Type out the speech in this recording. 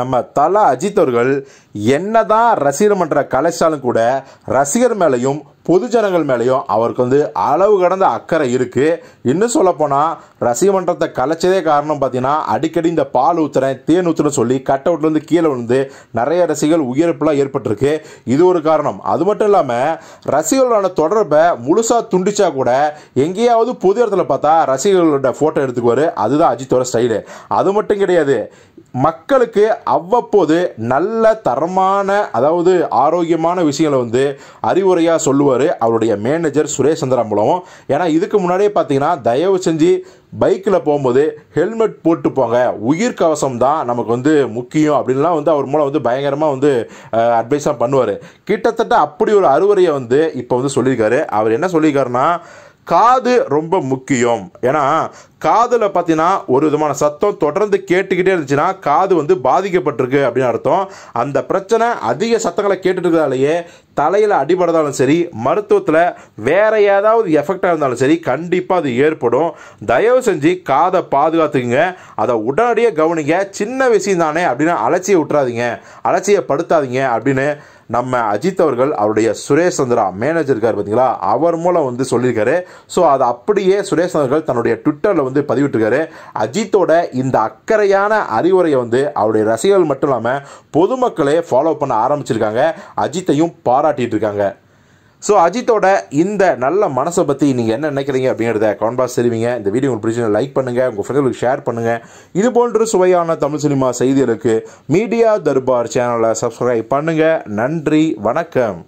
நம்ம தல அஜித் அவர்கள் என்னதான் ரசிகர் மன்ற கலைச்சாலும் கூட ரசிகர் மேலையும் பொது ஜனங்கள் மேலேயும் அவருக்கு வந்து அளவு கடந்த அக்கறை இருக்குது இன்னும் சொல்லப்போனால் ரசிக மன்றத்தை கலைச்சதே காரணம் பார்த்தீங்கன்னா அடிக்கடி இந்த பால் ஊற்றுறேன் தேன் ஊற்றுறேன்னு சொல்லி கட் அவுட்லேருந்து கீழே விழுந்து நிறைய ரசிகர்கள் உயிரிழப்புலாம் ஏற்பட்டிருக்கு இது ஒரு காரணம் அது மட்டும் இல்லாமல் ரசிகர்களோட தொடர்பை முழுசாக துண்டிச்சா கூட எங்கேயாவது பொது இடத்துல பார்த்தா ரசிகர்களோட ஃபோட்டோ எடுத்துக்குவார் அதுதான் அஜித்தோட ஸ்டைலு அது மட்டும் கிடையாது மக்களுக்கு அவ்வப்போது நல்ல தரமான அதாவது ஆரோக்கியமான விஷயங்களை வந்து அறிவுரையாக சொல்லுவார் அவருடைய மேனேஜர் சுரேஷ் சந்திரா மூலம் ஏன்னா இதுக்கு முன்னாடியே பார்த்தீங்கன்னா தயவு செஞ்சு பைக்கில் போகும்போது ஹெல்மெட் போட்டு போங்க உயிர் கவசம் தான் நமக்கு வந்து முக்கியம் அப்படின்லாம் வந்து அவர் மூலம் வந்து பயங்கரமாக வந்து அட்வைஸாக பண்ணுவார் கிட்டத்தட்ட அப்படி ஒரு அறுவரையை வந்து இப்போ வந்து சொல்லியிருக்காரு அவர் என்ன சொல்லியிருக்காருன்னா காது ரொம்ப முக்கியம் ஏன்னா காதில் பார்த்தீங்கன்னா ஒரு விதமான சத்தம் தொடர்ந்து கேட்டுக்கிட்டே இருந்துச்சுன்னா காது வந்து பாதிக்கப்பட்டிருக்கு அப்படின்னு அர்த்தம் அந்த பிரச்சனை அதிக சத்தங்களை கேட்டுட்டு இருக்கிறதாலேயே தலையில் அடிபடுறதாலும் சரி மருத்துவத்தில் வேறு ஏதாவது எஃபெக்டாக இருந்தாலும் சரி கண்டிப்பாக அது ஏற்படும் தயவு செஞ்சு காதை பாதுகாத்துக்குங்க அதை உடனடியாக கவனிங்க சின்ன விஷயம் தானே அப்படின்னு அலட்சியை விட்டுறாதீங்க அலட்சியப்படுத்தாதீங்க அப்படின்னு நம்ம அஜித் அவர்கள் அவருடைய சுரேஷ் சந்திரா மேனேஜர் இருக்கார் பார்த்தீங்களா அவர் மூலம் வந்து சொல்லியிருக்காரு ஸோ அதை அப்படியே சுரேஷ் அவர்கள் தன்னுடைய ட்விட்டரில் வந்து பதிவிட்டிருக்காரு அஜித்தோட இந்த அக்கறையான அறிவுரையை வந்து அவருடைய ரசிகர்கள் மட்டும் இல்லாமல் பொதுமக்களே ஃபாலோ பண்ண ஆரம்பிச்சிருக்காங்க அஜித்தையும் பாராட்டிட்டு இருக்காங்க ஸோ அஜித்தோட இந்த நல்ல மனசை பற்றி நீங்கள் என்ன நினைக்கிறீங்க அப்படிங்கிறத கமெண்ட் பாக்ஸ் தெரிவிங்க இந்த வீடியோ உங்களுக்கு பிடிச்ச லைக் பண்ணுங்கள் உங்கள் ஃப்ரெண்டுகளுக்கு ஷேர் பண்ணுங்கள் இது போன்ற சுவையான தமிழ் சினிமா செய்திகளுக்கு மீடியா தர்பார் சேனலை சப்ஸ்கிரைப் பண்ணுங்கள் நன்றி வணக்கம்